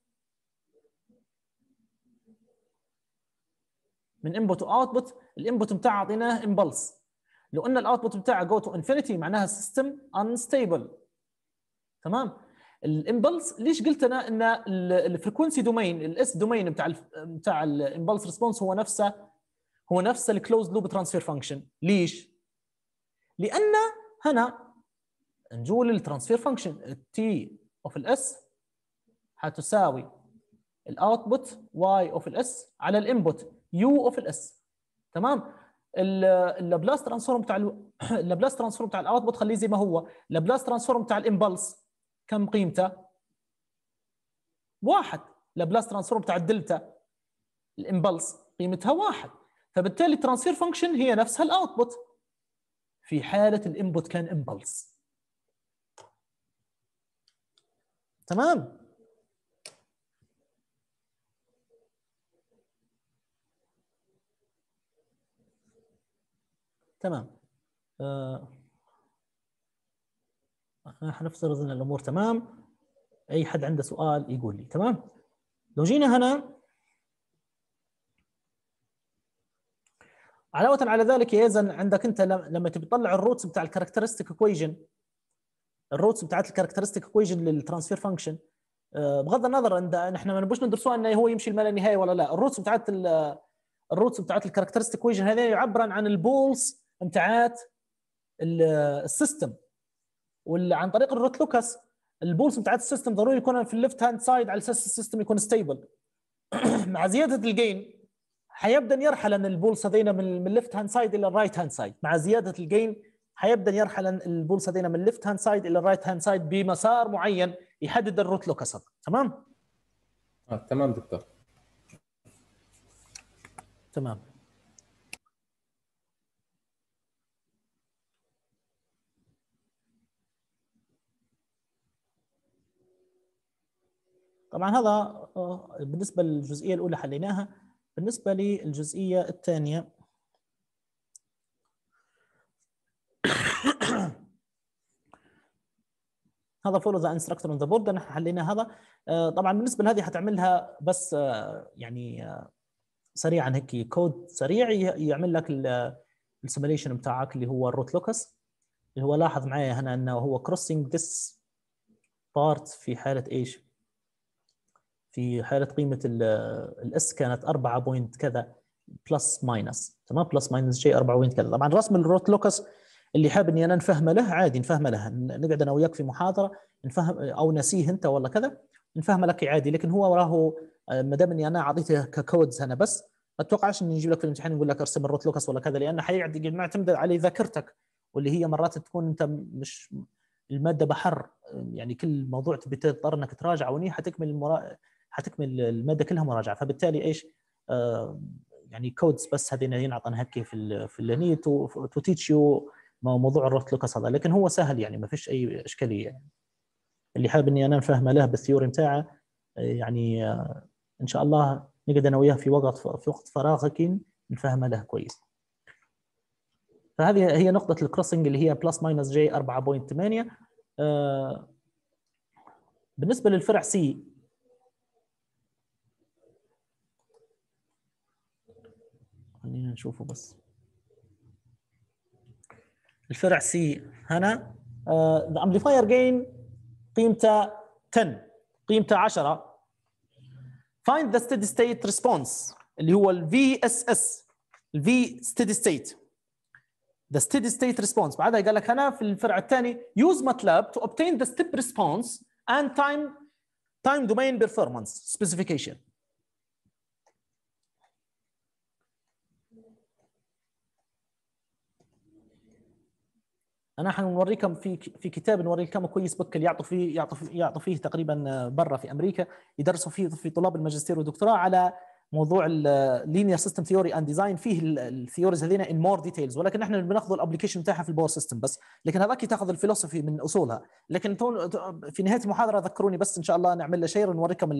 Speaker 1: من انبوت واوتبوت الانبوت بتاعه اعطيناه امبلس لو ان الاوتبوت بتاعه جو تو انفينيتي معناها السيستم انستيبل تمام الامبلس ليش قلت انا ان الفريكونسي دومين الاس دومين بتاع الـ بتاع الامبلس ريسبونس هو نفسه هو نفسه الكلوز لوب ترانسفير فانكشن ليش؟ لان هنا نجول للترانسفير فانكشن تي اوف الاس هتساوي الاوتبوت واي اوف الاس على الانبوت يو اوف الاس تمام اللابلاس ترانسفورم بتاع اللابلاس ترانسفورم بتاع الاوتبوت خليه زي ما هو اللابلاس ترانسفورم بتاع الامبلس كم قيمته واحد لابلاس ترانسفورم بتاع الدلتا الامبلس قيمتها واحد فبالتالي الترانسفير فانكشن هي نفسها الاوتبوت في حاله الانبوت كان امبلس تمام تمام آه. حنفترض ان الامور تمام اي حد عنده سؤال يقول لي تمام لو جينا هنا علاوه على ذلك يزن عندك انت لما تبي تطلع الروتس بتاع الكاركترستيك ايكويجن الروتس بتاعت الكاركترستيك ايكويشن للترانسفير فانكشن بغض النظر ان احنا ما نبغوش ندرسوها انه هو يمشي لما لا نهايه ولا لا الروتس بتاعت الروتس بتاعت الكاركترستيك ايكويشن هذه يعبرن عن البولز بتاعت السيستم وعن طريق الروت لوكس البولز بتاعت السيستم ضروري يكون في الليفت هاند سايد على اساس السيستم يكون ستيبل مع زياده الجين حيبدا يرحل ان البولز هذينا من الليفت هاند سايد الى الرايت هاند سايد مع زياده الجين حيبدا يرحل البولس لدينا من الليفت هاند سايد الى الرايت هاند سايد بمسار معين يحدد الروت لوكسر تمام؟ آه، تمام دكتور تمام طبعا هذا آه، بالنسبه للجزئيه الاولى حليناها بالنسبه للجزئيه الثانيه هذا فولو ذا انستراكتور اون ذا بورد حلينا هذا آه، طبعا بالنسبه لهذه حتعملها بس آه، يعني آه، سريعا هيك كود سريع يعمل لك السيميليشن بتاعك اللي هو الروت لوكس اللي هو لاحظ معي هنا انه هو كروسنج ذس بارت في حاله ايش؟ في حاله قيمه الاس كانت 4 بوينت كذا بلس ماينس تمام بلس ماينس شيء 4 بوينت كذا طبعا رسم الروت لوكس اللي حاب اني انا نفهمه له عادي نفهمه له نقعد انا وياك في محاضره نفهم او نسيه انت ولا كذا نفهمه لك عادي لكن هو وراه ما دام اني انا اعطيته ككودز انا بس ما اتوقعش اني نجيب لك في الامتحان نقول لك ارسم الروت لوكس ولا كذا لان حيقعد معتمد على ذاكرتك واللي هي مرات تكون انت مش الماده بحر يعني كل موضوع تضطر انك تراجع وني حتكمل المرا... حتكمل الماده كلها مراجعه فبالتالي ايش آه يعني كودز بس هذين ينعطى هكي في ال في النيت تو تيتش يو موضوع الرفت لوكاس هذا لكن هو سهل يعني ما فيش اي اشكاليه يعني. اللي حابب اني انا فاهمه له بالثيوري بتاعه يعني ان شاء الله نقعد انا وياه في وقت في وقت فراغ لكن نفهمه له كويس فهذه هي نقطة الكروسنج اللي هي بلس ماينس جي 4.8 بالنسبة للفرع سي خلينا نشوفه بس الفرع سي هنا الامبليفاير آه، جين قيمته 10 قيمته 10 فايند ذا ستيدي ستيت ريسبونس اللي هو الفي اس اس الفي ستيدي ستيت ذا ستيدي ستيت ريسبونس بعدها قال لك هنا في الفرع الثاني يوز ماتلاب تو اوبتين ذا ستيب ريسبونس اند تايم تايم دومين بيرفورمانس سبيسيفيكيشن انا حنوريكم في في كتاب نوريكم كويس كويس اللي يعطوا فيه يعطوا فيه يعطوا فيه تقريبا آه، برا في امريكا يدرسوا فيه في طلاب الماجستير والدكتوراه على موضوع اللينير سيستم ثيوري اند ديزاين فيه الثيوريز هذينا ان مور ديتيلز ولكن احنا بناخذ الابلكيشن بتاعها في الباور سيستم بس لكن هذاك تاخذ الفلسفي من اصولها لكن في نهايه المحاضره ذكروني بس ان شاء الله نعمل له شير ونوريكم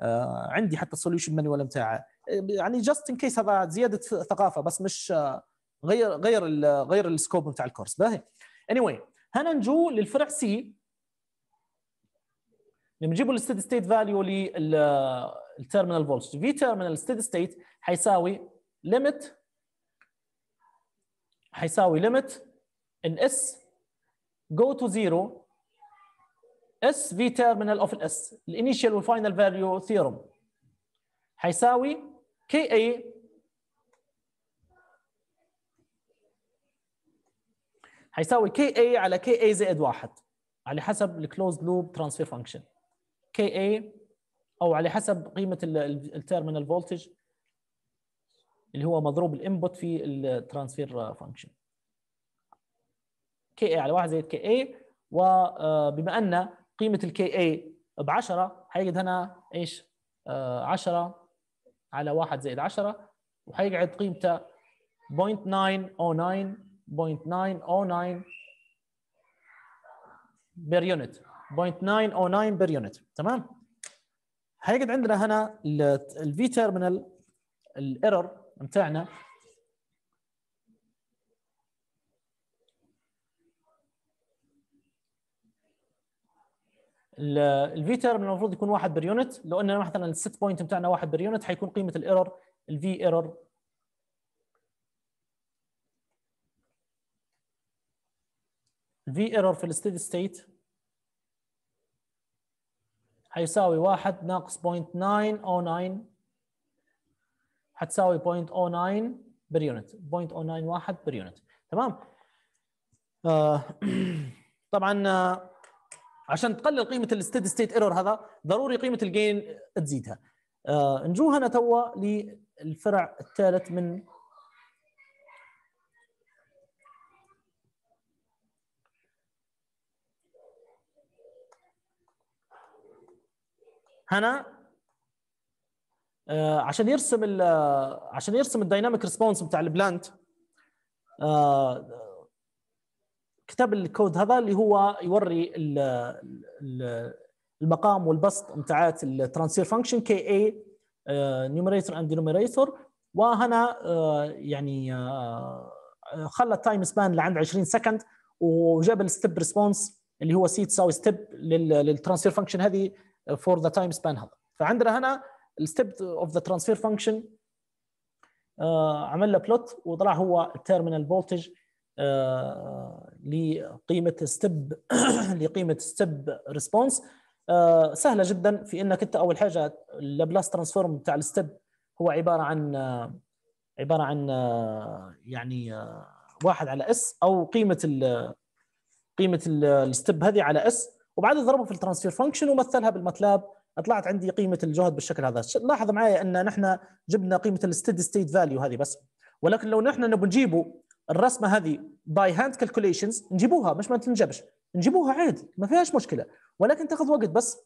Speaker 1: آه، عندي حتى السوليوشن مانيوال بتاعه يعني جاست ان كيس هذا زياده ثقافه بس مش آه، غير غير الـ غير السكوب بتاع الكورس باهي اني anyway, هنا نجو للفرع سي لما نجيبوا الستيد ستيت فاليو للتيرمينال فولتج في تيرمينال ستيد ستيت حيساوي ليميت حيساوي ليميت ان اس جو تو زيرو اس في تيرمينال اوف الاس الانيشال والفاينل فاليو ثيرم حيساوي كي اي هيساوي كي اي على كي اي زائد واحد على حسب الكلوز لوب ترانسفير فانكشن كي اي او على حسب قيمه التيرمينال فولتج اللي هو مضروب الانبوت في الترانسفير فانكشن كي اي على واحد زائد كي اي آه، وبما ان قيمه الكي اي ب 10 هيجد هنا ايش 10 آه، على 1 زائد 10 وهيقعد قيمته 0.909 0.909 بير يونت 0.909 بير يونت تمام هيقعد عندنا هنا الفي تيرمينال الايرور بتاعنا الفي تيرمينال المفروض يكون 1 بير يونت لو قلنا مثلا الست بوينت بتاعنا 1 بير يونت حيكون قيمه الايرور الفي ايرور V ايرور في الستيدي ستيت هيساوي 1 ناقص 0.909 هتساوي 0.09 بير يونت واحد بير يونت تمام آه، طبعا آه، عشان تقلل قيمه الستيدي ستيت ايرور هذا ضروري قيمه الجين تزيدها آه، نجوها هنا توا للفرع الثالث من هنا آه، عشان يرسم آه، عشان يرسم الدايناميك ريسبونس بتاع البلانت آه، كتب الكود هذا اللي هو يوري المقام والبسط بتاعات الترانسير فانكشن كي اي نيوميريتور اند دينوميريتور وهنا يعني خلى التايم سبان لعند 20 سكند وجاب الستيب ريسبونس اللي هو سي تساوي ستيب للترانسفير فانكشن هذه فور ذا تايم سبان هذا فعندنا هنا الستيب اوف ذا ترانسفير فانكشن عمل له بلوت وطلع هو التيرمينال آه، فولتج لقيمه ستيب لقيمه ستيب ريسبونس آه، سهله جدا في انك انت اول حاجه اللابلاس ترانسفورم بتاع الستيب هو عباره عن آه، عباره عن يعني واحد على اس او قيمه قيمه الستيب هذه على اس وبعد ضربه في الترانسفير فانكشن ومثلها بالماتلاب طلعت عندي قيمه الجهد بالشكل هذا لاحظ معي ان نحن جبنا قيمه الستيد ستيت فاليو هذه بس ولكن لو نحن نبغى نجيب الرسمه هذه باي هاند كالكوليشنز نجيبوها مش ما تنجبش نجيبوها عادي ما فيهاش مشكله ولكن تاخذ وقت بس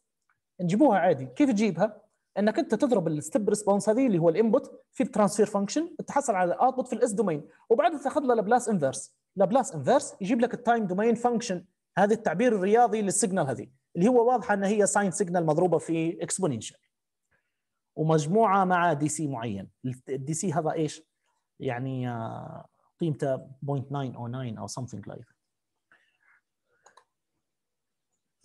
Speaker 1: نجيبوها عادي كيف تجيبها انك انت تضرب الستيب ريسبونس هذه اللي هو الانبوت في الترانسفير فانكشن تحصل على الاوتبوت في الاس دومين وبعدها تاخذ له لابلاس انفيرس لابلاس انفيرس يجيب لك التايم دومين فانكشن هذا التعبير الرياضي للسيجنال هذه اللي هو واضحه ان هي ساين سيجنال مضروبه في اكسبوننشال ومجموعه مع دي سي معين الدي سي هذا ايش يعني آه، قيمته 0.909 او something like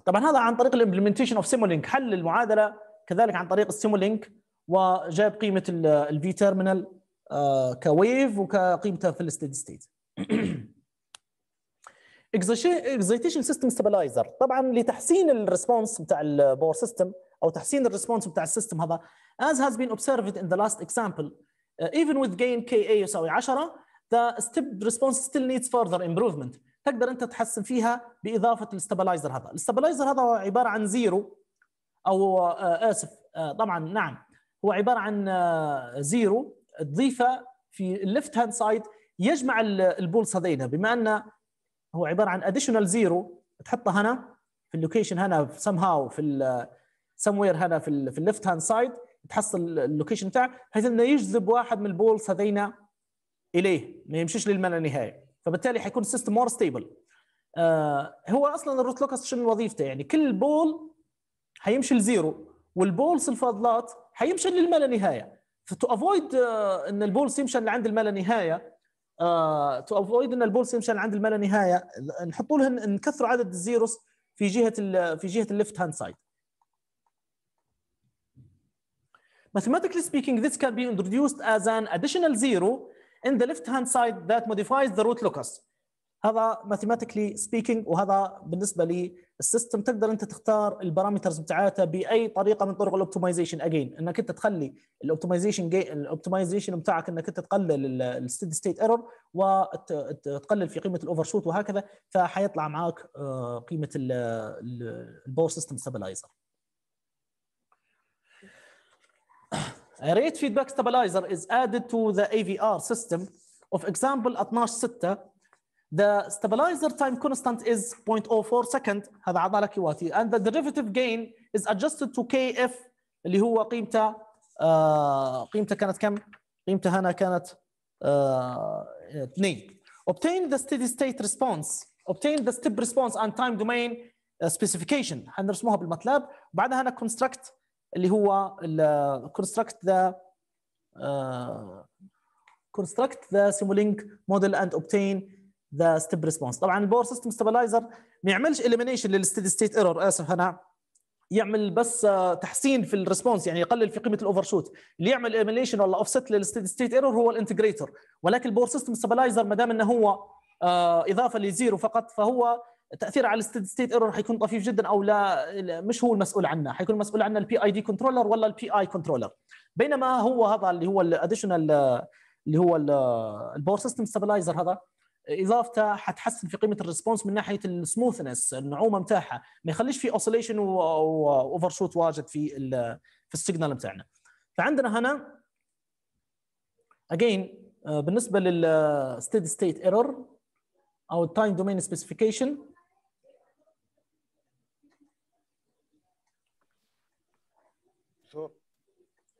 Speaker 1: طبعا هذا عن طريق الامبلمنتيشن اوف سيمولينك حل المعادله كذلك عن طريق السيمولينك وجاب قيمه الفي تيرمينال كويف وكقيمته في الستيدي ستيت اكزيتيشن سيستم ستابلايزر طبعا لتحسين الريسبونس بتاع الباور سيستم او تحسين الريسبونس بتاع السيستم هذا as has been observed in the last example uh, even with gain ka يساوي 10 the step response still needs further improvement تقدر انت تحسن فيها باضافه الستابلايزر هذا الستابلايزر هذا هو عباره عن زيرو او آه اسف آه طبعا نعم هو عباره عن آه زيرو تضيفه في الليفت هاند سايد يجمع البولس هذين بما ان هو عباره عن اديشنال زيرو تحطها هنا في اللوكيشن هنا سم هاو في سم وير هنا في في الليفت هاند سايد تحصل اللوكيشن بتاعه بحيث انه يجذب واحد من البولز هذينا اليه ما يمشيش للملا النهائي فبالتالي حيكون السيستم مور ستيبل هو اصلا الروت لوكس شنو وظيفته يعني كل بول حيمشي لزيرو والبولز الفاضلات حيمشي للملا لا نهايه فتو افويد آه، ان البولز يمشي لعند الملا نهايه تو افويد ان البولس يمشي عند الملا نهايه نحطوا لهم نكثروا عدد الزيروس في جهه في جهه الليفت هاند سايد Mathematically speaking, this can be introduced as an additional zero in the left-hand side that modifies the root locus. هذا ماثيماتيكلي سبيكينج وهذا بالنسبه للسيستم تقدر انت تختار البارامترز بتاعته باي طريقه من طرق الاوبتمايزيشن اجين انك انت تخلي الاوبتمايزيشن الاوبتمايزيشن بتاعك انك انت تقلل الستيد ستيت ايرور وتقلل في قيمه الاوفر شوت وهكذا فحيطلع معاك آه، قيمه الباور سيستم ستابلايزر rate feedback stabilizer is added to the AVR system of example 12 6 The stabilizer time constant is 0.04 second هذا عضلك يواتي. and the derivative gain is adjusted to kf اللي هو قيمته آه قيمته كانت كم؟ قيمته هنا كانت 2 obtain the steady state response obtain the step response and time domain specification حنرسموها بالمطلب. بعدها هنا construct اللي هو construct the construct the simulating model and obtain ذا ستيب ريسبونس طبعا الباور سيستم ستابلايزر ما يعملش اليمينيشن للستيدي ستيت ايرور اسف انا يعمل بس آه، تحسين في الريسبونس يعني يقلل في قيمه الاوفر شوت اللي يعمل اليمينيشن ولا اوفست للستيدي ستيت ايرور هو الانتجريتور ولكن البور سيستم ستابلايزر ما دام انه هو آه، اضافه لزيرو فقط فهو تاثير على الستيدي ستيت ايرور حيكون طفيف جدا او لا مش هو المسؤول عنه حيكون المسؤول عنه البي اي دي كنترولر ولا البي اي كنترولر بينما هو هذا اللي هو الاديشنال آه، اللي هو الباور سيستم ستابلايزر هذا اضافته حتحسن في قيمه الريسبونس من ناحيه السموثنس النعومه نتاعها ما يخليش في اوسيليشن واوفر شوت واجد في في السيجنال نتاعنا فعندنا هنا اجين آه، بالنسبه للستيدي ستيت ايرور او التايم دومين سبيسيفيكيشن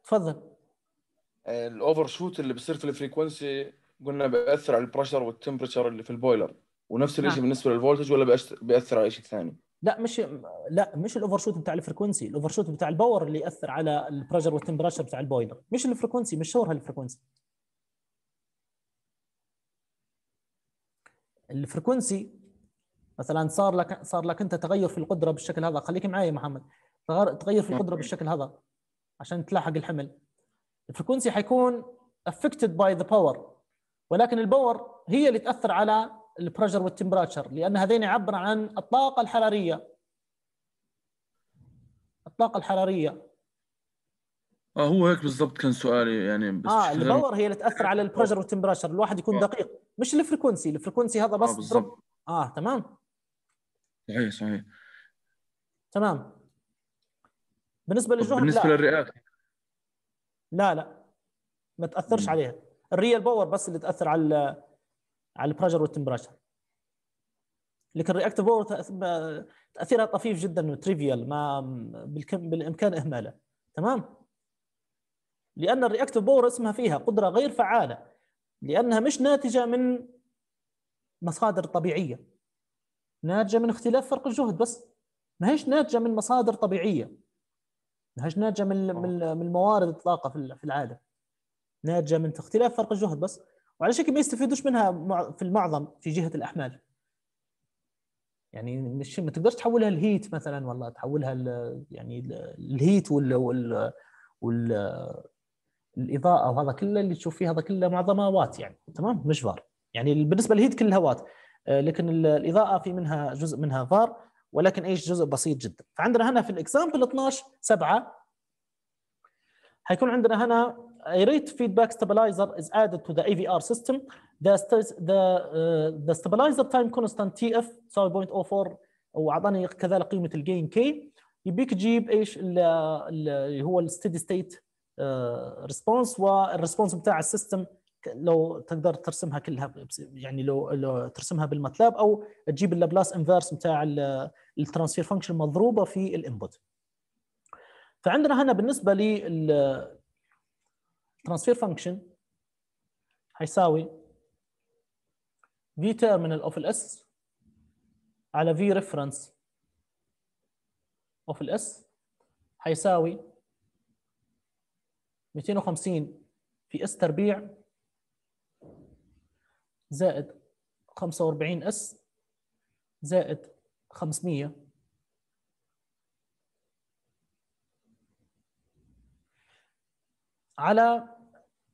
Speaker 1: تفضل
Speaker 2: الاوفر شوت اللي بيصير في الفريكونسي قلنا بياثر على البريشر والتمبرتشر اللي في البويلر ونفس الشيء نعم. بالنسبه للفولتج ولا بياثر على شيء ثاني؟
Speaker 1: لا مش لا مش الاوفر شوت بتاع الفريكونسي الاوفر شوت بتاع الباور اللي ياثر على البريشر والتمبرتشر بتاع البويلر مش الفريكونسي مش شور هالفريكونسي الفريكونسي مثلا صار لك صار لك انت تغير في القدره بالشكل هذا خليك معي يا محمد تغير في القدره بالشكل هذا عشان تلاحق الحمل الفريكونسي حيكون افكتد باي ذا باور ولكن البور هي اللي تاثر على البرجر والتمبراتشر لان هذين عبر عن الطاقه الحراريه الطاقه الحراريه
Speaker 2: اه هو هيك بالضبط كان سؤالي يعني بس اه الباور هي
Speaker 1: اللي تاثر على البرجر والتمبراتشر الواحد يكون آه. دقيق مش الفريكونسي الفريكونسي هذا بس آه بالضبط اه تمام صحيح صحيح تمام بالنسبه للجهد بالنسبه لا. للرئات لا لا ما تاثرش عليها الريال باور بس اللي تاثر على على البريشر والتمبريشر لكن الرياكتيف باور تاثيرها طفيف جدا وتريفيال ما بالامكان اهماله تمام لان الرياكتيف باور اسمها فيها قدره غير فعاله لانها مش ناتجه من مصادر طبيعيه ناتجه من اختلاف فرق الجهد بس ما هيش ناتجه من مصادر طبيعيه ما هيش ناتجه من من الموارد الطاقه في العاده ناتجه من اختلاف فرق الجهد بس وعلى شكل ما يستفيدوش منها في المعظم في جهه الاحمال يعني مش ما تقدرش تحولها الهيت مثلا والله تحولها الـ يعني الهيت وال وال وال الاضاءه وهذا كله اللي تشوف فيه هذا كله معظمه وات يعني تمام مش فار يعني بالنسبه للهيت كلها وات آه، لكن الاضاءه في منها جزء منها فار ولكن ايش جزء بسيط جدا فعندنا هنا في الاكزامبل 12 7 حيكون عندنا هنا irate feedback stabilizer is added to the AVR system. The, the, uh, the stabilizer time constant TF تساوي 0.04 وعطاني كذلك قيمه الجين كي يبيك تجيب ايش اللي هو الستيدي ستيت ريسبونس والريسبونس بتاع السيستم لو تقدر ترسمها كلها يعني لو لو ترسمها بالماتلاب او تجيب اللابلاس انفيرس بتاع الترانسفير فانكشن مضروبه في الانبوت. فعندنا هنا بالنسبه لل ترانسفير فانكشن هيساوي في terminal اوف الاس على في ريفرنس اوف الاس هيساوي 250 في اس تربيع زائد 45 اس زائد 500 على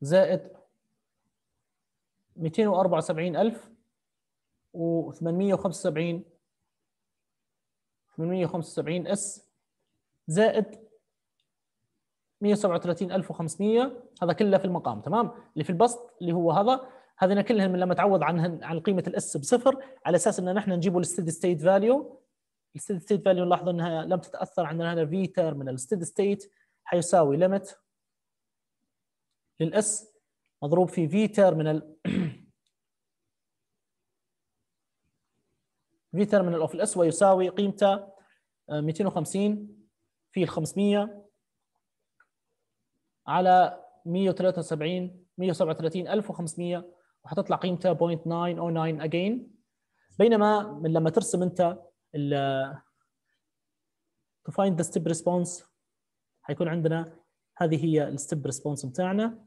Speaker 1: زائد 274000 و 875 875 اس زائد 137500 هذا كله في المقام تمام اللي في البسط اللي هو هذا هذين كلهم لما تعوض عن عن قيمه الاس بصفر على اساس ان نحن نجيبوا الستيد ستيت فاليو الستيد ستيت فاليو نلاحظ انها لم تتاثر عندنا هنا في تيرمينال ستيدي ستيت حيساوي ليميت للاس مضروب في في تيرمينال في تيرمينال اوف الاس ويساوي قيمته 250 آه، في ال 500 على 173 137500 وحتطلع قيمته 0.909 again بينما من لما ترسم انت ال آه، to find the step response حيكون عندنا هذه هي الستيب ريسبونس بتاعنا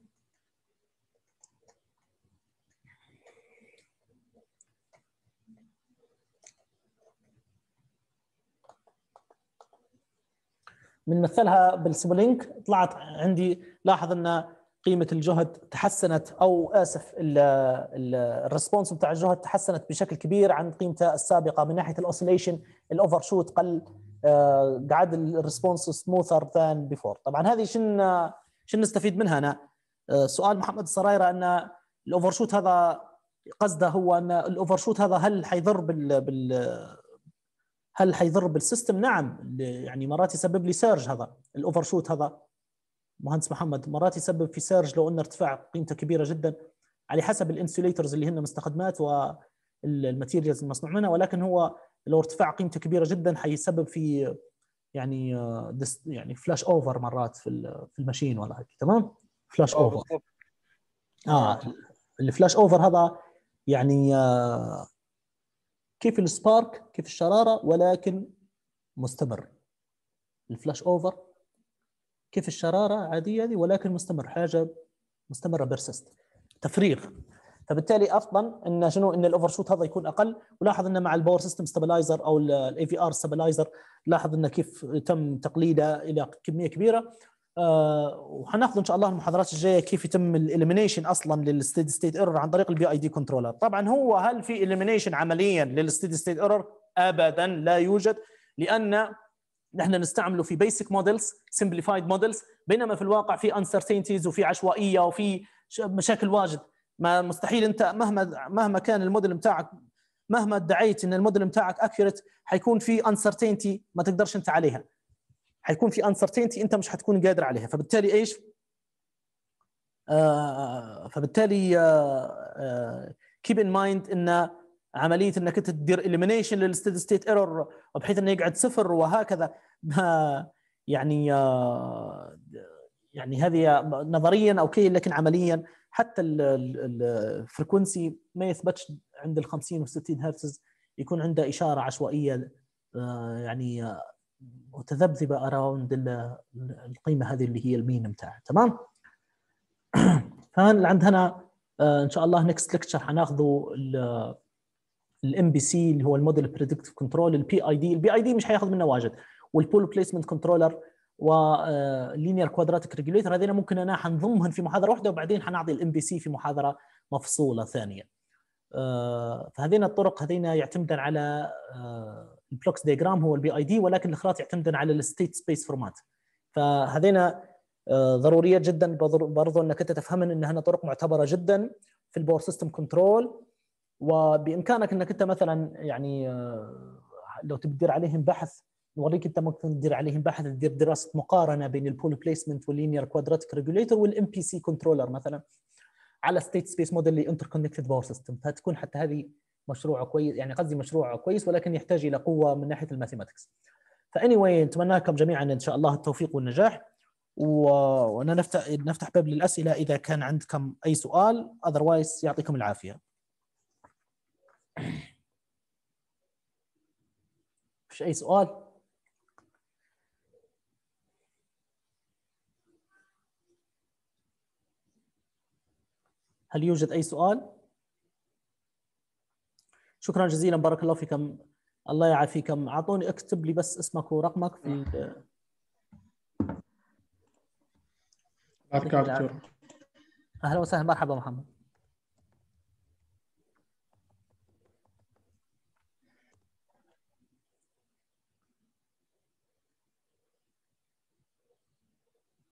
Speaker 1: بنمثلها بالسبلينك طلعت عندي لاحظ ان قيمه الجهد تحسنت او اسف الريسبونس بتاع الجهد تحسنت بشكل كبير عن قيمته السابقه من ناحيه الاوسيليشن الاوفر شوت قل آه، قعد الريسبونس سموثر ذان بيفور طبعا هذه شن شن نستفيد منها انا آه، سؤال محمد السرايره ان الاوفر شوت هذا قصده هو ان الاوفر شوت هذا هل حيضر بال بال هل حيضر بالسيستم؟ نعم يعني مرات يسبب لي سيرج هذا الاوفر شوت هذا مهندس محمد مرات يسبب في سيرج لو ان ارتفاع قيمته كبيره جدا على حسب الانسوليترز اللي هن مستخدمات والماتيريالز المصنوع منها ولكن هو لو ارتفاع قيمته كبيره جدا حيسبب في يعني آه، يعني فلاش اوفر مرات في في الماشين ولا هيك تمام فلاش اوفر اه الفلاش اوفر آه، هذا يعني آه كيف السبارك كيف الشراره ولكن مستمر الفلاش اوفر كيف الشراره عاديه هذه ولكن مستمر حاجه مستمره بيرسست تفريغ فبالتالي افضل ان شنو ان الاوفر شوت هذا يكون اقل ولاحظ ان مع الباور سيستم ستابلايزر او الاي في ار ستابلايزر لاحظ انه كيف تم تقليده الى كميه كبيره آه، وحناخذ ان شاء الله المحاضرات الجايه كيف يتم الاليمينيشن اصلا للستيدي ستيت ايرور عن طريق البي اي دي كنترولر طبعا هو هل في اليمينيشن عمليا للستيدي ستيت ايرور ابدا لا يوجد لان نحن نستعمله في بيسك مودلز سمبليفايد مودلز بينما في الواقع في انسرتينتيز وفي عشوائيه وفي مشاكل واجد ما مستحيل انت مهما مهما كان الموديل بتاعك مهما ادعيت ان الموديل بتاعك اكيوريت حيكون في انسرتينتي ما تقدرش انت عليها حيكون في انسرتينتي انت مش حتكون قادر عليها فبالتالي ايش؟ آه، فبالتالي كيب ان مايند ان عمليه انك انت تدير اليمينيشن للستيدي ستيت ايرور بحيث انه يقعد صفر وهكذا يعني آه، يعني هذه نظريا اوكي لكن عمليا حتى الفريكونسي ما يثبتش عند ال 50 و 60 هرتز يكون عنده اشاره عشوائيه آه، يعني متذبذبه اراوند القيمه هذه اللي هي المين بتاعها تمام؟ فهنا عند هنا ان شاء الله نكست ليكتشر حناخذه الام بي سي اللي هو الموديل بريدكتيف كنترول البي اي دي البي اي دي مش حياخذ منا واجد والبول بليسمنت كنترولر ولينير كوادراتيك ريجوليتر هذين ممكن انا حنضمهم في محاضره واحده وبعدين حنعطي الام بي سي في محاضره مفصوله ثانيه آه، فهذين الطرق هذين يعتمدا على آه، البلوكس ديجرام هو البي اي دي ولكن الاخراط يعتمد على الستيت سبيس فورمات فهذينا ضروريه جدا برضو انك انت تفهمن انها طرق معتبره جدا في الباور سيستم كنترول وبامكانك انك انت مثلا يعني آه، لو تبي تدير عليهم بحث نوريك انت ممكن تدير عليهم بحث تدير دراسه مقارنه بين البول بليسمنت واللينير كوادراتيك ريجوليتر والام بي سي كنترولر مثلا على ستيت سبيس موديل لانتر كونكتد باور سيستم فتكون حتى هذه مشروع كويس يعني قصدي مشروع كويس ولكن يحتاج الى قوه من ناحيه الماثيماتكس فاني واي نتمنى لكم جميعا ان شاء الله التوفيق والنجاح وانا نفتح نفتح باب للاسئله اذا كان عندكم اي سؤال اذروايز يعطيكم العافيه مش اي سؤال هل يوجد اي سؤال شكرا جزيلا بارك الله فيكم الله يعافيكم اعطوني اكتب لي بس اسمك ورقمك في اهلا وسهلا مرحبا محمد